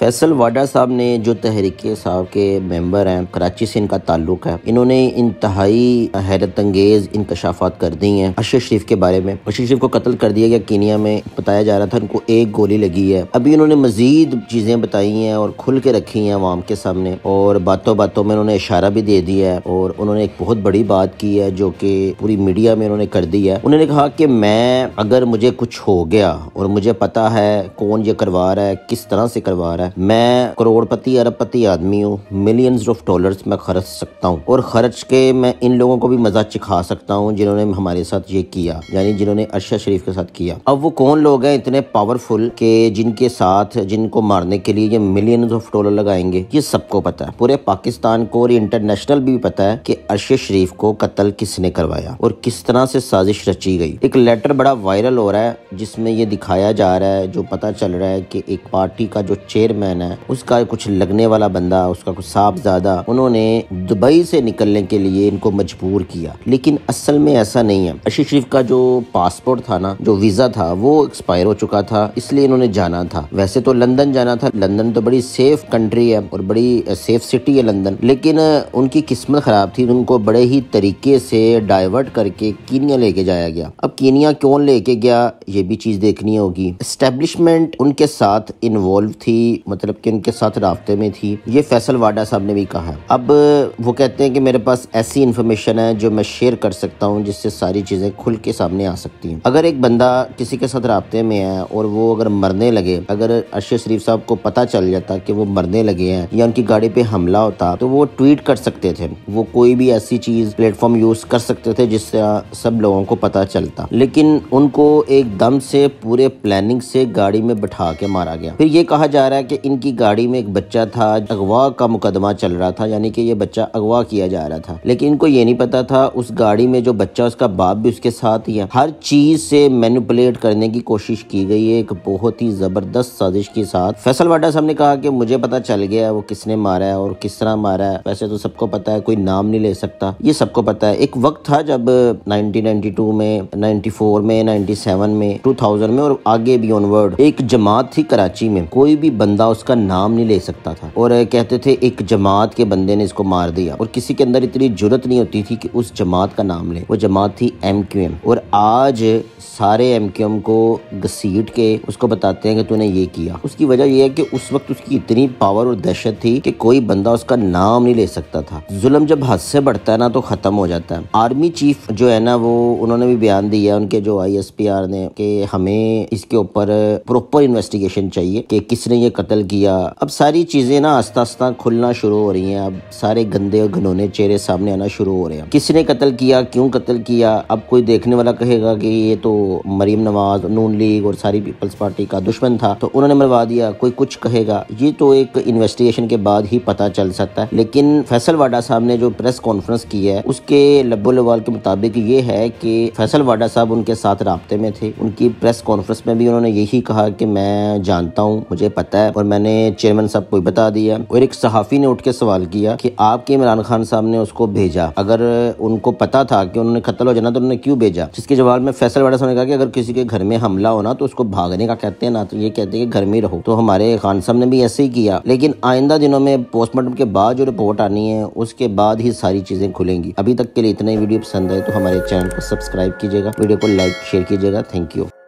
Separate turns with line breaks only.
फैसल वाडा साहब ने जो तहरीक साहब के मेंबर हैं कराची से इनका ताल्लुक है इन्होंने इंतहाई हैरत अंगेज इंकशाफात कर दी हैं अशर शरीफ के बारे में अशर शरीफ को कत्ल कर दिया गया कीनिया में बताया जा रहा था उनको एक गोली लगी है अभी इन्होंने मजीद चीज़ें बताई हैं और खुल के रखी हैं आवाम के सामने और बातों बातों में उन्होंने इशारा भी दे दिया है और उन्होंने एक बहुत बड़ी बात की है जो कि पूरी मीडिया में उन्होंने कर दी है उन्होंने कहा कि मैं अगर मुझे कुछ हो गया और मुझे पता है कौन ये करवा रहा है किस तरह से करवा रहा है है मैं करोड़पति अरबपति आदमी हूँ मिलियंस ऑफ डॉलर्स मैं खर्च सकता हूँ और खर्च के मैं इन लोगों को भी मजा चिखा सकता हूँ जिन्होंने हमारे साथ ये किया यानी जिन्होंने अरशद शरीफ के साथ किया अब वो कौन लोग हैं इतने पावरफुल के जिनके साथ जिनको मारने के लिए ये मिलियंस ऑफ डॉलर लगाएंगे ये सबको पता है पूरे पाकिस्तान को और इंटरनेशनल भी पता है कि अरशद शरीफ को कत्ल किसने करवाया और किस तरह से साजिश रची गई एक लेटर बड़ा वायरल हो रहा है जिसमें ये दिखाया जा रहा है जो पता चल रहा है कि एक पार्टी का जो चेयरमैन मैन है उसका कुछ लगने वाला बंदा उसका कुछ साफ ज्यादा उन्होंने दुबई से निकलने के लिए इनको मजबूर किया लेकिन असल में ऐसा नहीं है अशी शरीफ का जो पासपोर्ट था ना जो वीजा था वो एक्सपायर हो चुका था इसलिए इन्होंने जाना था वैसे तो लंदन जाना था लंदन तो बड़ी सेफ कंट्री है और बड़ी सेफ सिटी है लंदन लेकिन उनकी किस्मत खराब थी उनको बड़े ही तरीके से डाइवर्ट करके कीनिया लेके जाया गया अब कीनिया क्यों लेके गया ये भी चीज देखनी होगी एस्टेब्लिशमेंट उनके साथ इन्वॉल्व थी मतलब कि इनके साथ रबते में थी ये फैसल वाडा साहब ने भी कहा अब वो कहते हैं कि मेरे पास ऐसी इन्फॉर्मेशन है जो मैं शेयर कर सकता हूँ जिससे सारी चीज़ें खुल के सामने आ सकती हैं अगर एक बंदा किसी के साथ रबते में है और वो अगर मरने लगे अगर अर्शद शरीफ साहब को पता चल जाता कि वो मरने लगे हैं या उनकी गाड़ी पे हमला होता तो वो ट्वीट कर सकते थे वो कोई भी ऐसी चीज़ प्लेटफॉर्म यूज़ कर सकते थे जिससे सब लोगों को पता चलता लेकिन उनको एकदम से पूरे प्लानिंग से गाड़ी में बैठा के मारा गया फिर ये कहा जा रहा है कि इनकी गाड़ी में एक बच्चा था अगवा का मुकदमा चल रहा था यानी कि ये बच्चा अगवा किया जा रहा था लेकिन इनको ये नहीं पता था उस गाड़ी में जो बच्चा उसका बाप भी उसके साथ ही है हर चीज से मैनुपलेट करने की कोशिश की गई है एक बहुत ही जबरदस्त साजिश के साथ फैसल वाडा साहब ने कहा कि मुझे पता चल गया है वो किसने मारा है और किस तरह मारा है वैसे तो सबको पता है कोई नाम नहीं ले सकता ये सबको पता है एक वक्त था जब नाइनटीन में नाइनटी में नाइनटी में टू में और आगे भी ऑनवर्ड एक जमात थी कराची में कोई भी बंदा बंदा उसका नाम नहीं ले सकता था और कहते थे एक जमात के बंदे ने इसको मार दिया और किसी के अंदर इतनी जरूरत नहीं होती थी कि उस जमात का नाम ले वो जमात थी एम क्यू एम और आज सारे एम क्यू एम को घसीट के उसको बताते हैं कि तूने ये किया उसकी वजह यह है कि उस वक्त उसकी इतनी पावर और दहशत थी कि कोई बंदा उसका नाम नहीं ले सकता था जुलम जब हद से बढ़ता है ना तो खत्म हो जाता है आर्मी चीफ जो है ना वो उन्होंने भी बयान दिया उनके जो आई एस पी आर ने कि हमें इसके ऊपर प्रॉपर इन्वेस्टिगेशन चाहिए कि किसने ये कत्ल कत्ल किया अब सारी चीज़ें ना आस्ता आस्ता खुलना शुरू हो रही हैं अब सारे गंदे और घनौने चेहरे सामने आना शुरू हो रहे हैं किसने कत्ल किया क्यों कत्ल किया अब कोई देखने वाला कहेगा कि ये तो मरीम नवाज नून लीग और सारी पीपल्स पार्टी का दुश्मन था तो उन्होंने मरवा दिया कोई कुछ कहेगा ये तो एक इन्वेस्टिगेशन के बाद ही पता चल सकता है लेकिन फैसल वाडा साहब ने जो प्रेस कॉन्फ्रेंस की है उसके लवाल के मुताबिक ये है कि फैसल वाडा साहब उनके साथ रबते में थे उनकी प्रेस कॉन्फ्रेंस में भी उन्होंने यही कहा कि मैं जानता हूँ मुझे पता है और मैंने चेयरमैन साहब को बता दिया और एक सहाफ़ी ने उठ के सवाल किया कि आपके इमरान खान साहब ने उसको भेजा अगर उनको पता था कि उन्होंने कत्ल हो जाना तो उन्होंने क्यों भेजा जिसके जवाब में फैसल वाड़ा ने कहा कि अगर किसी के घर में हमला होना तो उसको भागने का कहते हैं ना तो ये कहते हैं कि घर में रहो तो हमारे खान साहब ने भी ऐसे ही किया लेकिन आइंदा दिनों में पोस्टमार्टम के बाद जो रिपोर्ट आनी है उसके बाद ही सारी चीज़ें खुलेंगी अभी तक के लिए इतना ही वीडियो पसंद है तो हमारे चैनल को सब्सक्राइब कीजिएगा वीडियो को लाइक शेयर कीजिएगा थैंक यू